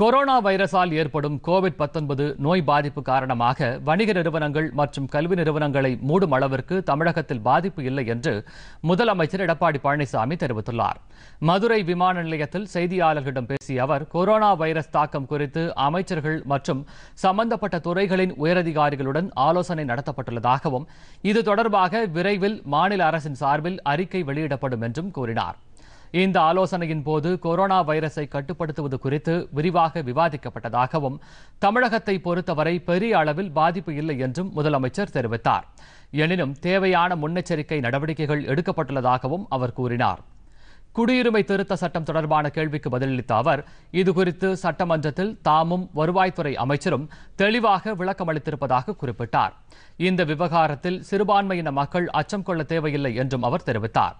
corona வைரஸால் ஏற்படும் Covid பத்தொன்பது நோய் பாதிப்பு காரணமாக வணிக நிறுவனங்கள் மற்றும் கல்வி நிறுவனங்களை மூடும் அளவிற்கு தமிழகத்தில் பாதிப்பு இல்லை என்று முதலமைச்சர் எடப்பாடி பழனிசாமி தெரிவித்துள்ளார் மதுரை விமான நிலையத்தில் செய்தியாளர்களிடம் பேசிய அவர் கொரோனா வைரஸ் தாக்கம் குறித்து அமைச்சர்கள் மற்றும் சம்பந்தப்பட்ட துறைகளின் உயரதிகாரிகளுடன் ஆலோசனை நடத்தப்பட்டுள்ளதாகவும் இது தொடர்பாக விரைவில் மாநில அரசின் சார்பில் அறிக்கை வெளியிடப்படும் என்றும் கூறினார் இந்த ஆலோசனையின் போது கொரோனா வைரஸை கட்டுப்படுத்துவது குறித்து விரிவாக விவாதிக்கப்பட்டதாகவும் தமிழகத்தை பொறுத்தவரை பெரிய அளவில் பாதிப்பு இல்லை என்றும் முதலமைச்சர் தெரிவித்தார் எனினும் தேவையான முன்னெச்சரிக்கை நடவடிக்கைகள் எடுக்கப்பட்டுள்ளதாகவும் அவர் கூறினார் குடியுரிமை திருத்த சட்டம் தொடர்பான கேள்விக்கு பதிலளித்த அவர் இதுகுறித்து சட்டமன்றத்தில் தாமும் வருவாய்த்துறை அமைச்சரும் தெளிவாக விளக்கம் அளித்திருப்பதாக குறிப்பிட்டார் இந்த விவகாரத்தில் சிறுபான்மையின மக்கள் அச்சம் கொள்ள தேவையில்லை என்றும் அவர் தெரிவித்தார்